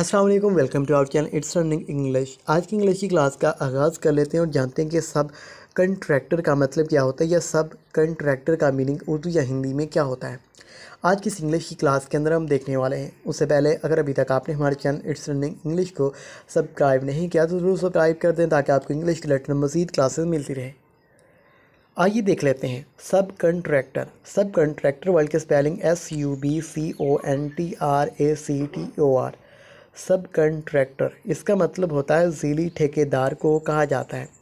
अस्सलाम वालेकुम welcome to our channel it's running English आज की इंग्लिश की क्लास का आगाज़ कर लेते हैं और जानते हैं कि सब कंट्रैक्टर का मतलब क्या होता है या सब कंट्रैक्टर का मीनिंग उर्दू या हिंदी में क्या होता है आज की इस इंग्लिश की क्लास के अंदर हम देखने वाले हैं उससे पहले अगर अभी तक आपने हमारे चैनल इट्स रनिंग इंग्लिश को सब्सक्राइब नहीं किया तो ज़रूर सब्सक्राइब कर दें ताकि आपको इंग्लिश के रिलेटेड मजीद क्लासेज मिलती रहे आइए देख लेते हैं subcontractor subcontractor world के spelling S U B C O N T R A C T O R subcontractor इसका मतलब होता है ज़ीली ठेकेदार को कहा जाता है